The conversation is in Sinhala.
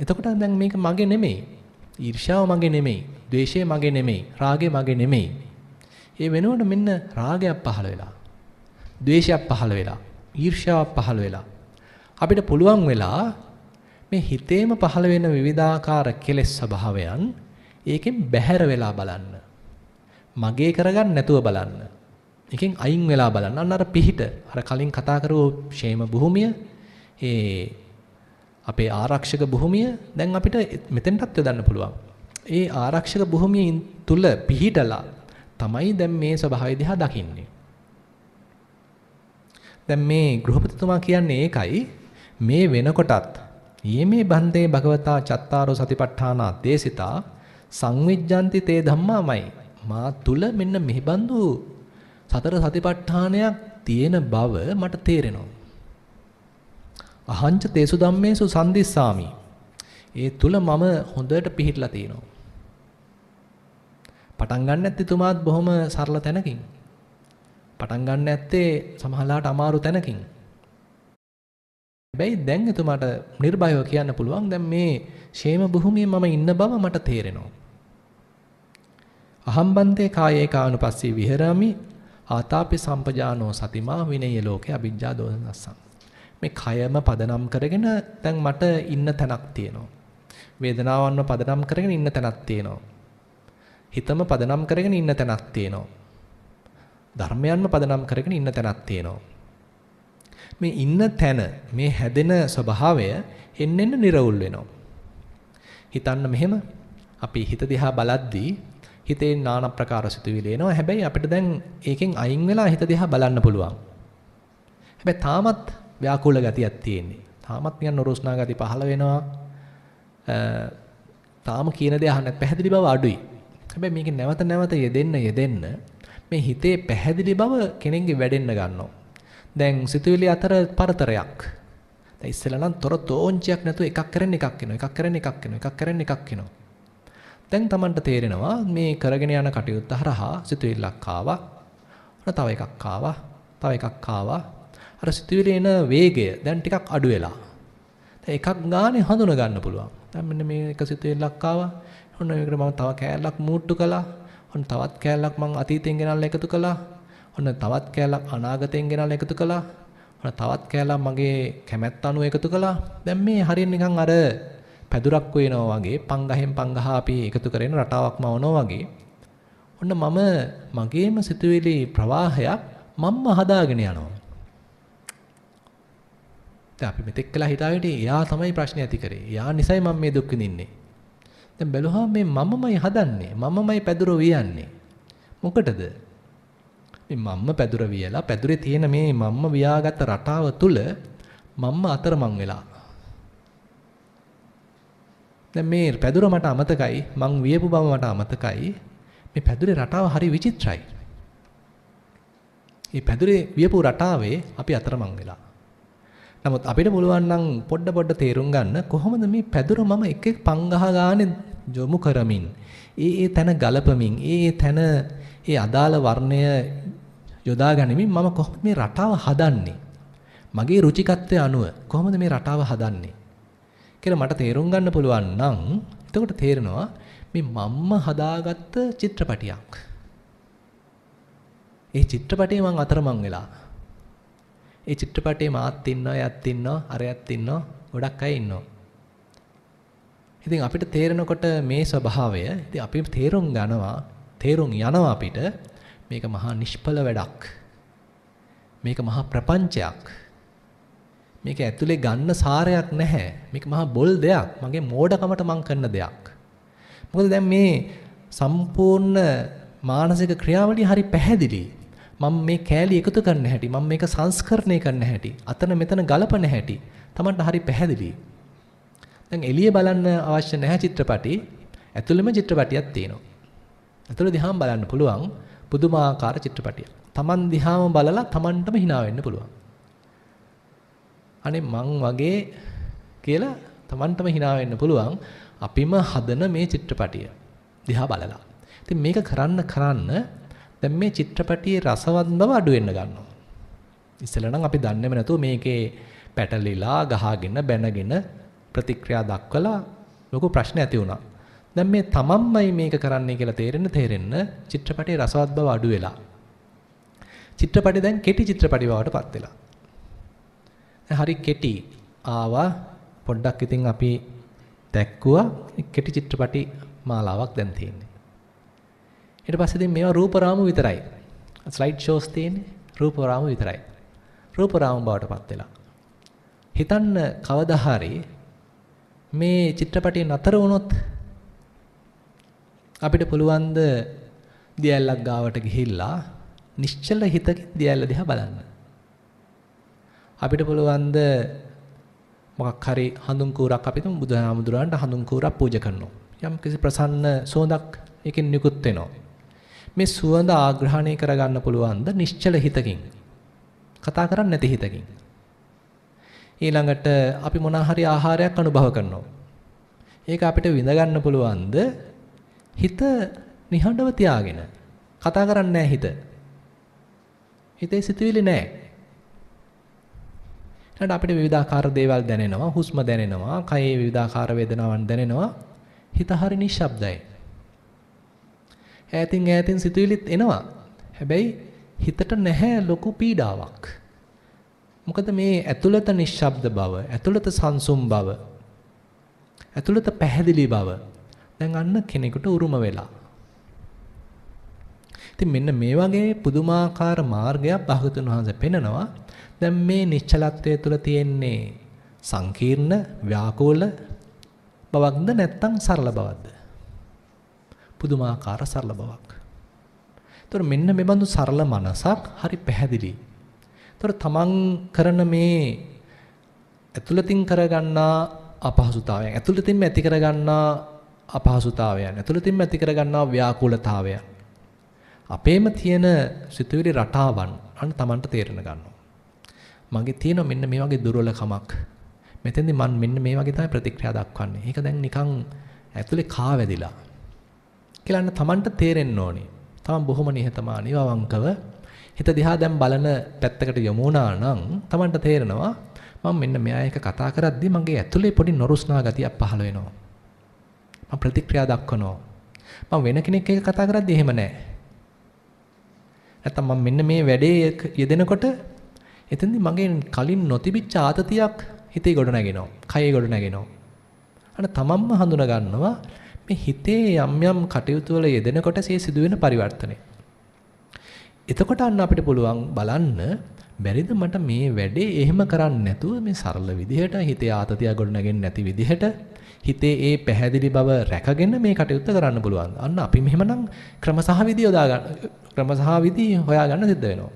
එතකොට දැන් මේක මගේ නෙමෙයි. ඊර්ෂ්‍යාව මගේ නෙමෙයි. ද්වේෂය මගේ නෙමෙයි. රාගය මගේ නෙමෙයි. ඒ වෙනුවට මෙන්න රාගයක් පහළ වෙලා. ද්වේෂයක් පහළ වෙලා. ඊර්ෂ්‍යාවක් පහළ වෙලා. අපිට පුළුවන් වෙලා මේ හිතේම පහළ වෙන විවිධාකාර කෙලෙස් ස්වභාවයන් ඒකෙන් බැහැර වෙලා බලන්න. මගේ කරගන්න නැතුව බලන්න. එකෙන් අයින් වෙලා බලන්න. අන්න අර පිහිට අර කලින් කතා කරපු ෂේම භූමිය ඒ අපේ ආරක්ෂක භූමිය දැන් අපිට මෙතෙන්ටත් යොදන්න පුළුවන්. ඒ ආරක්ෂක භූමිය තුල පිහිටලා තමයි දැන් මේ ස්වභාවය දිහා දකින්නේ. දැන් මේ ගෘහපතිතුමා කියන්නේ ඒකයි මේ වෙනකොටත් ඊමේ බන්දේ භගවතා චත්තාරෝ සතිපට්ඨානා දේසිතා සංවිජ්ජන්ති තේ ධම්මාමයි මා තුල මෙන්න මෙහි බඳු සතර සතිපට්ඨානයක් තියෙන බව මට තේරෙනවා. අහංච තේසු ධම්මේසු සම්දිස්සාමි. ඒ තුල මම හොඳට පිහිටලා තියෙනවා. පටන් ගන්න ඇත්තේ තුමාත් බොහොම සරල තැනකින්. පටන් ගන්න ඇත්තේ සමහරලාට අමාරු තැනකින්. හැබැයි දැන් එතුමාට නිර්භයව කියන්න පුළුවන් දැන් මේ ෂේම භූමියේ මම ඉන්න බව මට තේරෙනවා. අහම්බන්තේ කායේ කානුපස්සී විහෙරාමි ආතාපි සම්පජානෝ සතිමා විනේය ලෝකේ අභිජ්ජා දෝසනස්සං මේ කයම පදනම් කරගෙන දැන් මට ඉන්න තැනක් තියෙනවා. වේදනාවන්ව පදනම් කරගෙන ඉන්න තැනක් තියෙනවා. හිතම පදනම් කරගෙන ඉන්න තැනක් තියෙනවා. ධර්මයන්ම පදනම් කරගෙන ඉන්න තැනක් තියෙනවා. මේ ඉන්න තැන මේ හැදෙන ස්වභාවය එන්නෙන්න නිර්වුල් වෙනවා. හිතන්න මෙහෙම අපි හිත දිහා බලද්දී හිතේ নানা ප්‍රකාර සිතුවිලි එනවා. හැබැයි අපිට දැන් ඒකෙන් අයින් වෙලා හිත දිහා බලන්න පුළුවන්. හැබැයි තාමත් ව්‍යාකූල ගතියක් තියෙන්නේ. තාමත් නිකන් නොරොස්නා ගති පහළ වෙනවා. තාම කියන දේ අහන්න පැහැදිලි බව අඩුයි. හැබැයි මේක නැවත නැවත යෙදෙන්න යෙදෙන්න මේ හිතේ පැහැදිලි බව කෙනෙක්ගේ වැඩෙන්න ගන්නවා. දැන් සිතුවිලි අතර පරතරයක්. දැන් ඉස්සෙල්ලා නම් තොර තෝංචියක් නැතුව එකක් කරන්න එකක් එනවා. එකක් කරන්න එකක් එනවා. එකක් කරන්න එකක් එනවා. දැන් Tamanට තේරෙනවා මේ කරගෙන යන කටයුත්ත හරහා සිතුවිල්ලක් ආවා. තව එකක් ආවා. තව එකක් ආවා. අර සිතුවිලි එන වේගය දැන් ටිකක් අඩු වෙලා. දැන් එකක් ගානේ හඳුන ගන්න පුළුවන්. දැන් මෙන්න මේ එක සිතුවිල්ලක් ආවා. ඔන්න මේකට මම තව කෑල්ලක් මූට්ටු කළා. ඔන්න තවත් කෑල්ලක් මම අතීතයෙන් ගෙනල්ලා එකතු කළා. ඔන්න තවත් කෑල්ලක් අනාගතයෙන් ගෙනල්ලා එකතු කළා. ඔන්න තවත් කෑල්ලක් මගේ කැමැත්ත අනුව එකතු කළා. දැන් මේ හරියට නිකන් අර පැදුරක් වෙනවා වගේ පංගහෙන් පංගහ අපි එකතු කරගෙන රටාවක් මවනවා වගේ. ඔන්න මම මගේම සිතුවිලි ප්‍රවාහයක් මම්ම හදාගෙන යනවා. දැන් අපි මෙතෙක් කළා හිතාවිට එයා තමයි ප්‍රශ්නේ ඇති කරේ. එයා නිසයි මම මේ දුක් විඳින්නේ. දැන් බැලුවහම මේ මමමයි හදන්නේ. මමමයි පැදුර වියන්නේ. මොකටද? මේ මම්ම පැදුර වියලා පැදුරේ තියෙන මේ මම්ම වියාගත් රටාව තුල මම්ම අතරමං වෙලා. දැන් මේ පැදුර මට අමතකයි. මං වියපු බව මට අමතකයි. මේ පැදුරේ රටාව හරි විචිත්‍රයි. මේ පැදුරේ වියපු රටාවේ අපි අතරමං වෙලා. නමුත් අපිට පුළුවන් නම් පොඩ පොඩ තේරුම් ගන්න කොහොමද මේ පැදුර මම එක එක පංගහ ගානේ යොමු කරමින් ඒ ඒ තන ගලපමින් ඒ ඒ තන ඒ අදාළ වර්ණය යොදා ගනිමින් මම කොහොමද මේ රටාව හදන්නේ මගේ රුචිකත්වය අනුව කොහොමද මේ රටාව හදන්නේ කියලා මට තේරුම් ගන්න පුළුවන් නම් එතකොට තේරෙනවා මේ මම්ම හදාගත්ත චිත්‍රපටියක් ඒ චිත්‍රපටිය මං අතරමං වෙලා ඒ චිත්‍රපටයේ මාත් ඉන්නවා, එයත් ඉන්නවා, අරයත් ඉන්නවා, ගොඩක් අය ඉන්නවා. ඉතින් අපිට තේරෙනකොට මේ ස්වභාවය ඉතින් අපි තේරුම් ගන්නවා, තේරුම් යනවා අපිට මේක මහා නිෂ්ඵල වැඩක්. මේක මහා ප්‍රපංචයක්. මේක ඇතුලේ ගන්න සාරයක් නැහැ. මේක මහා බොල් දෙයක්. මගේ මෝඩකමට මං කරන දෙයක්. මොකද දැන් මේ සම්පූර්ණ මානසික ක්‍රියාවලිය හරි පැහැදිලි. මම මේ කෑලි එකතු කරන හැටි මම මේක සංස්කරණය කරන හැටි අතන මෙතන ගලපන හැටි Tamanට හරි පැහැදිලි. දැන් එළිය බලන්න අවශ්‍ය නැහැ චිත්‍රපටි. ඇතුළෙම චිත්‍රපටියක් තියෙනවා. ඇතුළ දිහාම බලන්න පුළුවන් පුදුමාකාර චිත්‍රපටියක්. Taman දිහාම බලලා Tamanටම hina වෙන්න පුළුවන්. අනේ මං වගේ කියලා Tamanටම hina වෙන්න පුළුවන් අපිම හදන මේ චිත්‍රපටිය දිහා බලලා. ඉතින් මේක කරන්න කරන්න දැන් මේ චිත්‍රපටියේ රසවත් බව අඩු වෙන්න ගන්නවා. ඉස්සෙල්ලා නම් අපි දන්නේම නැතුව මේකේ පැටලිලා ගහගෙන බැනගෙන ප්‍රතික්‍රියා දක්වලා ලොකු ප්‍රශ්න ඇති වුණා. දැන් මේ තමන්මයි මේක කරන්නේ කියලා තේරෙන්න තේරෙන්න චිත්‍රපටයේ රසවත් බව අඩු වෙලා. චිත්‍රපටි දැන් කෙටි චිත්‍රපටි බවට පත් වෙලා. හරි කෙටි ආවා පොඩ්ඩක් ඉතින් අපි දැක්කුවා කෙටි චිත්‍රපටි මාලාවක් දැන් තියෙන්නේ. ඊට පස්සේ ඉතින් මේවා රූපරාමු විතරයි. ස්ලයිඩ් ෂෝස් තියෙන්නේ රූපරාමු විතරයි. රූපරාමු බවටපත් වෙලා. හිතන්න කවදා හරි මේ චිත්‍රපටිය නතර වුණොත් අපිට පුළුවන් ද දියැලක් ගාවට ගිහිල්ලා නිශ්චල හිතකින් දියැල දිහා බලන්න. අපිට පුළුවන් ද මොකක් හරි හඳුන් කූරක් අපි තුමු බුදුහාමුදුරන්ට හඳුන් කූරක් පූජා කරනවා. යම් කිසි ප්‍රසන්න සෝඳක් ඒකෙන් නිකුත් වෙනවා. මේ සුවඳ ආග්‍රහණය කරගන්න පුළුවන්ද නිශ්චල හිතකින් කතා කරන්නේ නැති හිතකින් ඊළඟට අපි මොනවා හරි ආහාරයක් අනුභව කරනවා ඒක අපිට විඳ ගන්න පුළුවන්ද හිත නිහඬව තියාගෙන කතා කරන්නේ නැහැ හිත හිතේ සිතුවිලි නැහැ ඊට අපිට විවිධාකාර දේවල් දැනෙනවා හුස්ම දැනෙනවා කයේ විවිධාකාර වේදනාවන් දැනෙනවා හිත හරි නිශ්ශබ්දයි ඈතින් ඈතින් සිතුවිලිත් එනවා. හැබැයි හිතට නැහැ ලොකු පීඩාවක්. මොකද මේ ඇතුළත නිශ්ශබ්ද බව, ඇතුළත සංසුම් බව, ඇතුළත පැහැදිලි බව දැන් අන්න කෙනෙකුට උරුම වෙලා. ඉතින් මෙන්න මේ වගේ පුදුමාකාර මාර්ගයක් භාගතුන් වහන්සේ පෙන්නනවා. දැන් මේ නිශ්චලත්වය තුළ තියෙන්නේ සංකීර්ණ, ව්‍යාකූල බවක්ද නැත්නම් සරල බවක්ද? පුදුමාකාර සරල බවක්. ඒතර මෙන්න මේ බඳු සරල මනසක් හරි පැහැදිලි. ඒතර තමන් කරන මේ ඇතුළතින් කරගන්නා අපහසුතාවයන් ඇතුළතින්ම ඇති කරගන්නා අපහසුතාවයන් ඇතුළතින්ම ඇති කරගන්නා ව්‍යාකූලතාවයන් අපේම තියෙන සිතුවිලි රටාවන් අන්න Tamanට තේරෙන ගන්නවා. මගේ තියෙන මෙන්න මේ වගේ දුර්වලකමක්. මෙතෙන්දි මන් මෙන්න මේ වගේ තමයි ප්‍රතික්‍රියා දක්වන්නේ. ඒක දැන් නිකන් ඇතුලේ කා වැදිලා. කියලාන්න Tamanට තේරෙන්න ඕනේ. Taman බොහොම නිහතමානීව අවංකව හිත දිහා දැන් බලන පැත්තකට යොමු වුණා නම් Tamanට තේරෙනවා මම මෙන්න මෙයා එක කතා කරද්දී මගේ ඇතුලේ පොඩි නොරුස්නා ගතියක් පහළ වෙනවා. මම ප්‍රතික්‍රියා දක්වනවා. මම වෙන කෙනෙක් එක්ක කතා කරද්දී එහෙම නැහැ. නැත්තම් මම මෙන්න මේ වැඩේ යෙදෙනකොට එතෙන්දි මගේ කලින් නොතිබිච්ච ආතතියක් හිතේ ගොඩ නැගෙනවා. කයේ ගොඩ නැගෙනවා. අන්න තමන්ම හඳුනා ගන්නවා මේ හිතේ යම් යම් කටයුතු වල යෙදෙනකොට ඒ සිදුවෙන පරිවර්තනය. එතකොට අන්න අපිට පුළුවන් බලන්න බැරිද මට මේ වැඩේ එහෙම කරන්න නැතුව මේ සරල විදිහට හිතේ ආතතිය ගොඩනගෙන්නේ නැති විදිහට හිතේ ඒ පැහැදිලි බව රැකගෙන මේ කටයුත්ත කරන්න පුළුවන්. අන්න අපි මෙහෙමනම් ක්‍රම සහ විදි යොදා ගන්න ක්‍රම සහ විදි හොයා ගන්න සිද්ධ වෙනවා.